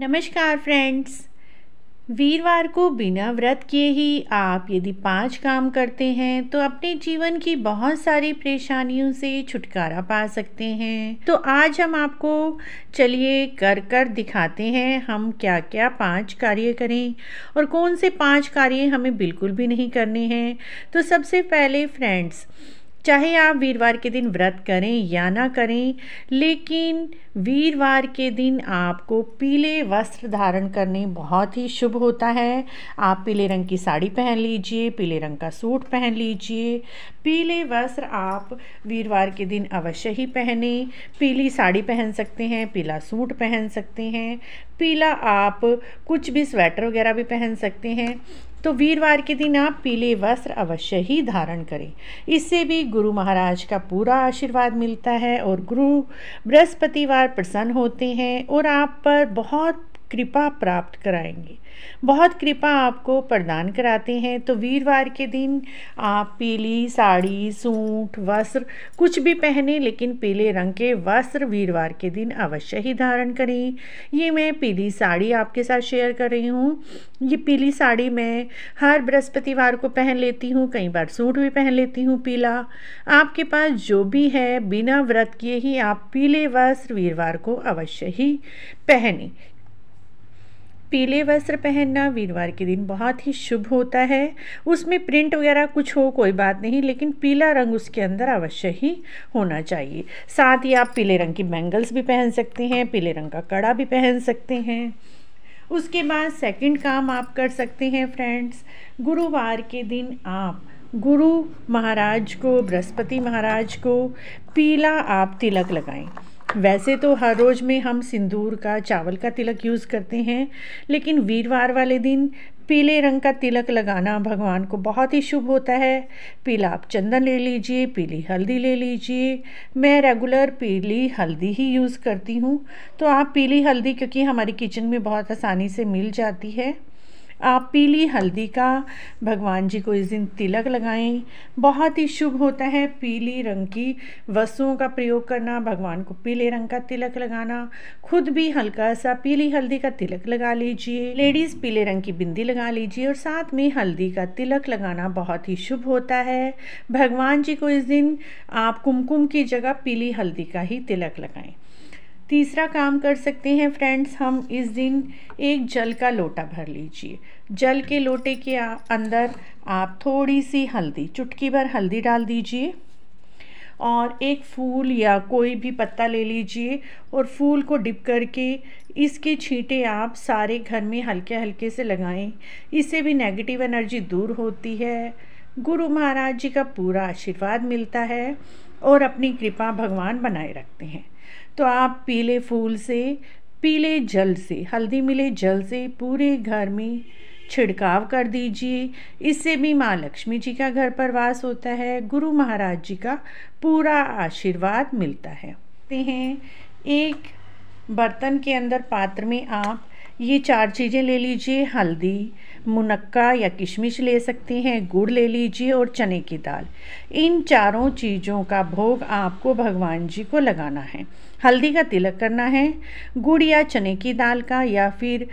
नमस्कार फ्रेंड्स वीरवार को बिना व्रत किए ही आप यदि पांच काम करते हैं तो अपने जीवन की बहुत सारी परेशानियों से छुटकारा पा सकते हैं तो आज हम आपको चलिए कर कर दिखाते हैं हम क्या क्या पांच कार्य करें और कौन से पांच कार्य हमें बिल्कुल भी नहीं करने हैं तो सबसे पहले फ्रेंड्स चाहे आप वीरवार के दिन व्रत करें या ना करें लेकिन वीरवार के दिन आपको पीले वस्त्र धारण करने बहुत ही शुभ होता है आप पीले रंग की साड़ी पहन लीजिए पीले रंग का सूट पहन लीजिए पीले वस्त्र आप वीरवार के दिन अवश्य ही पहने पीली साड़ी पहन सकते हैं पीला सूट पहन सकते हैं पीला आप कुछ भी स्वेटर वगैरह भी पहन सकते हैं तो वीरवार के दिन आप पीले वस्त्र अवश्य ही धारण करें इससे भी गुरु महाराज का पूरा आशीर्वाद मिलता है और गुरु बृहस्पतिवार प्रसन्न होते हैं और आप पर बहुत कृपा प्राप्त कराएंगे बहुत कृपा आपको प्रदान कराते हैं तो वीरवार के दिन आप पीली साड़ी सूट वस्त्र कुछ भी पहने लेकिन पीले रंग के वस्त्र वीरवार के दिन अवश्य ही धारण करें ये मैं पीली साड़ी आपके साथ शेयर कर रही हूँ ये पीली साड़ी मैं हर बृहस्पतिवार को पहन लेती हूँ कई बार सूट भी पहन लेती हूँ पीला आपके पास जो भी है बिना व्रत किए ही आप पीले वस्त्र वीरवार को अवश्य ही पहने पीले वस्त्र पहनना वीरवार के दिन बहुत ही शुभ होता है उसमें प्रिंट वगैरह कुछ हो कोई बात नहीं लेकिन पीला रंग उसके अंदर अवश्य ही होना चाहिए साथ ही आप पीले रंग की बैंगल्स भी पहन सकते हैं पीले रंग का कड़ा भी पहन सकते हैं उसके बाद सेकंड काम आप कर सकते हैं फ्रेंड्स गुरुवार के दिन आप गुरु महाराज को बृहस्पति महाराज को पीला आप तिलक लगाएं वैसे तो हर रोज़ में हम सिंदूर का चावल का तिलक यूज़ करते हैं लेकिन वीरवार वाले दिन पीले रंग का तिलक लगाना भगवान को बहुत ही शुभ होता है पीला आप चंदन ले लीजिए पीली हल्दी ले लीजिए मैं रेगुलर पीली हल्दी ही यूज़ करती हूँ तो आप पीली हल्दी क्योंकि हमारी किचन में बहुत आसानी से मिल जाती है आप पीली हल्दी का भगवान जी को इस दिन तिलक लगाएं बहुत ही शुभ होता है पीली रंग की वस्तुओं का प्रयोग करना भगवान को पीले रंग का तिलक लगाना खुद भी हल्का सा पीली हल्दी का तिलक लगा लीजिए लेडीज़ पीले रंग की बिंदी लगा लीजिए और साथ में हल्दी का तिलक लगाना बहुत ही शुभ होता है भगवान जी को इस दिन आप कुमकुम की जगह पीली हल्दी का ही तिलक लगाएं तीसरा काम कर सकते हैं फ्रेंड्स हम इस दिन एक जल का लोटा भर लीजिए जल के लोटे के अंदर आप थोड़ी सी हल्दी चुटकी भर हल्दी डाल दीजिए और एक फूल या कोई भी पत्ता ले लीजिए और फूल को डिप करके इसके छींटे आप सारे घर में हल्के हल्के से लगाएं इससे भी नेगेटिव एनर्जी दूर होती है गुरु महाराज जी का पूरा आशीर्वाद मिलता है और अपनी कृपा भगवान बनाए रखते हैं तो आप पीले फूल से पीले जल से हल्दी मिले जल से पूरे घर में छिड़काव कर दीजिए इससे भी माँ लक्ष्मी जी का घर पर वास होता है गुरु महाराज जी का पूरा आशीर्वाद मिलता है हैं एक बर्तन के अंदर पात्र में आप ये चार चीज़ें ले लीजिए हल्दी मुनक्का या किशमिश ले सकते हैं गुड़ ले लीजिए और चने की दाल इन चारों चीज़ों का भोग आपको भगवान जी को लगाना है हल्दी का तिलक करना है गुड़ या चने की दाल का या फिर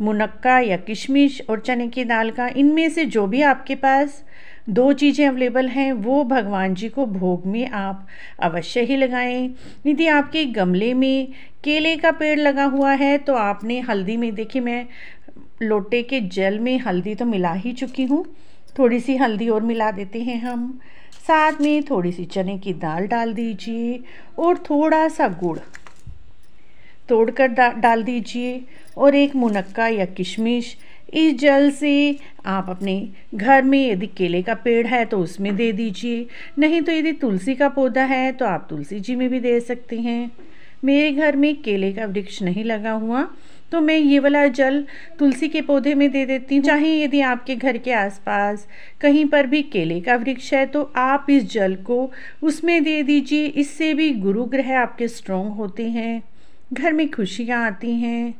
मुनक्का या किशमिश और चने की दाल का इनमें से जो भी आपके पास दो चीज़ें अवेलेबल हैं वो भगवान जी को भोग में आप अवश्य ही लगाएं यदि आपके गमले में केले का पेड़ लगा हुआ है तो आपने हल्दी में देखिए मैं लोटे के जल में हल्दी तो मिला ही चुकी हूँ थोड़ी सी हल्दी और मिला देते हैं हम साथ में थोड़ी सी चने की दाल डाल दीजिए और थोड़ा सा गुड़ तोड़कर डा, डाल दीजिए और एक मुनक्का या किशमिश इस जल से आप अपने घर में यदि केले का पेड़ है तो उसमें दे दीजिए नहीं तो यदि तुलसी का पौधा है तो आप तुलसी जी में भी दे सकते हैं मेरे घर में केले का वृक्ष नहीं लगा हुआ तो मैं ये वाला जल तुलसी के पौधे में दे देती हूँ चाहे यदि आपके घर के आसपास कहीं पर भी केले का वृक्ष है तो आप इस जल को उसमें दे दीजिए इससे भी गुरु ग्रह आपके स्ट्रोंग होते हैं घर में खुशियाँ आती हैं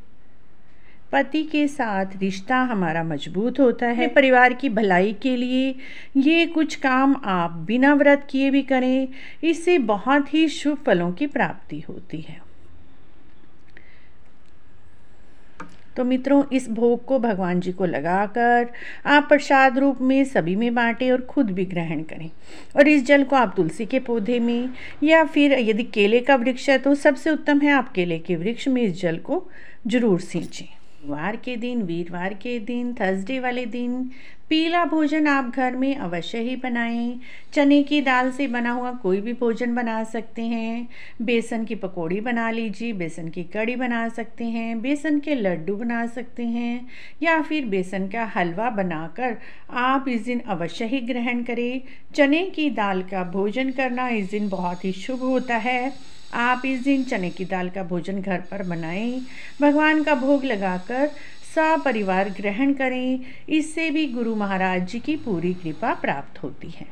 पति के साथ रिश्ता हमारा मजबूत होता है परिवार की भलाई के लिए ये कुछ काम आप बिना व्रत किए भी करें इससे बहुत ही शुभ फलों की प्राप्ति होती है तो मित्रों इस भोग को भगवान जी को लगाकर आप प्रसाद रूप में सभी में बांटें और खुद भी ग्रहण करें और इस जल को आप तुलसी के पौधे में या फिर यदि केले का वृक्ष है तो सबसे उत्तम है आप केले के वृक्ष में इस जल को जरूर सींचें वार के दिन वीरवार के दिन थर्सडे वाले दिन पीला भोजन आप घर में अवश्य ही बनाएं चने की दाल से बना हुआ कोई भी भोजन बना सकते हैं बेसन की पकौड़ी बना लीजिए बेसन की कड़ी बना सकते हैं बेसन के लड्डू बना सकते हैं या फिर बेसन का हलवा बनाकर आप इस दिन अवश्य ही ग्रहण करें चने की दाल का भोजन करना इस दिन बहुत ही शुभ होता है आप इस दिन चने की दाल का भोजन घर पर बनाएं भगवान का भोग लगाकर सपरिवार ग्रहण करें इससे भी गुरु महाराज जी की पूरी कृपा प्राप्त होती है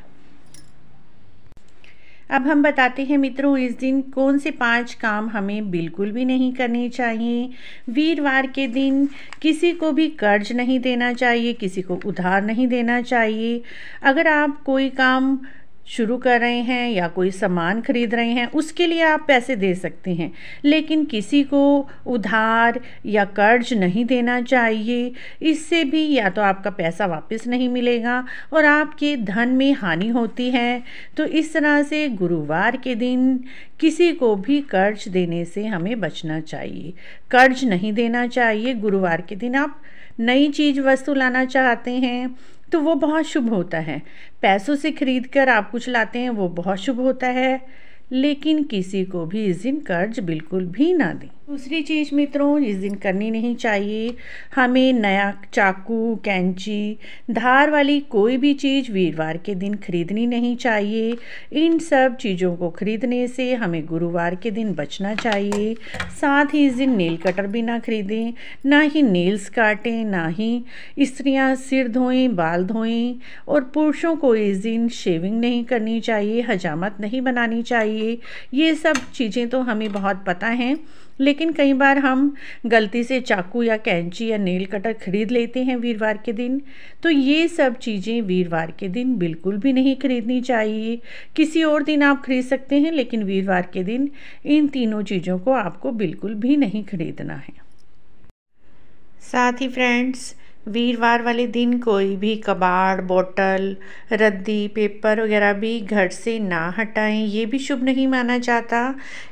अब हम बताते हैं मित्रों इस दिन कौन से पांच काम हमें बिल्कुल भी नहीं करने चाहिए वीरवार के दिन किसी को भी कर्ज नहीं देना चाहिए किसी को उधार नहीं देना चाहिए अगर आप कोई काम शुरू कर रहे हैं या कोई सामान खरीद रहे हैं उसके लिए आप पैसे दे सकते हैं लेकिन किसी को उधार या कर्ज नहीं देना चाहिए इससे भी या तो आपका पैसा वापस नहीं मिलेगा और आपके धन में हानि होती है तो इस तरह से गुरुवार के दिन किसी को भी कर्ज देने से हमें बचना चाहिए कर्ज नहीं देना चाहिए गुरुवार के दिन आप नई चीज़ वस्तु लाना चाहते हैं तो वो बहुत शुभ होता है पैसों से खरीद कर आप कुछ लाते हैं वो बहुत शुभ होता है लेकिन किसी को भी इस दिन कर्ज बिल्कुल भी ना दें दूसरी चीज़ मित्रों इस दिन करनी नहीं चाहिए हमें नया चाकू कैंची धार वाली कोई भी चीज़ वीरवार के दिन खरीदनी नहीं चाहिए इन सब चीज़ों को खरीदने से हमें गुरुवार के दिन बचना चाहिए साथ ही इस दिन नेल कटर भी ना खरीदें ना ही नेल्स काटें ना ही स्त्रियां सिर धोएं बाल धोएं और पुरुषों को इस दिन शेविंग नहीं करनी चाहिए हजामत नहीं बनानी चाहिए चाहिए ये सब चीज़ें तो हमें बहुत पता हैं लेकिन कई बार हम गलती से चाकू या कैंची या नेल कटर खरीद लेते हैं वीरवार के दिन तो ये सब चीज़ें वीरवार के दिन बिल्कुल भी नहीं खरीदनी चाहिए किसी और दिन आप खरीद सकते हैं लेकिन वीरवार के दिन इन तीनों चीज़ों को आपको बिल्कुल भी नहीं खरीदना है साथ ही फ्रेंड्स वीरवार वाले दिन कोई भी कबाड़ बोतल रद्दी पेपर वगैरह भी घर से ना हटाएं ये भी शुभ नहीं माना जाता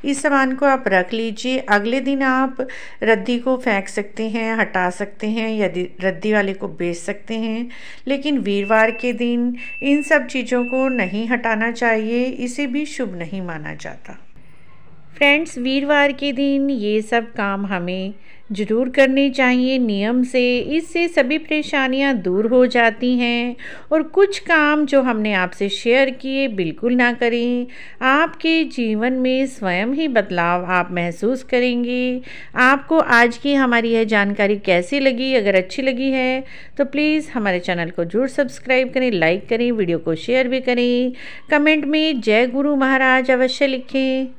इस सामान को आप रख लीजिए अगले दिन आप रद्दी को फेंक सकते हैं हटा सकते हैं या रद्दी वाले को बेच सकते हैं लेकिन वीरवार के दिन इन सब चीज़ों को नहीं हटाना चाहिए इसे भी शुभ नहीं माना जाता फ्रेंड्स वीरवार के दिन ये सब काम हमें जरूर करने चाहिए नियम से इससे सभी परेशानियां दूर हो जाती हैं और कुछ काम जो हमने आपसे शेयर किए बिल्कुल ना करें आपके जीवन में स्वयं ही बदलाव आप महसूस करेंगे आपको आज की हमारी यह जानकारी कैसी लगी अगर अच्छी लगी है तो प्लीज़ हमारे चैनल को जरूर सब्सक्राइब करें लाइक करें वीडियो को शेयर भी करें कमेंट में जय गुरु महाराज अवश्य लिखें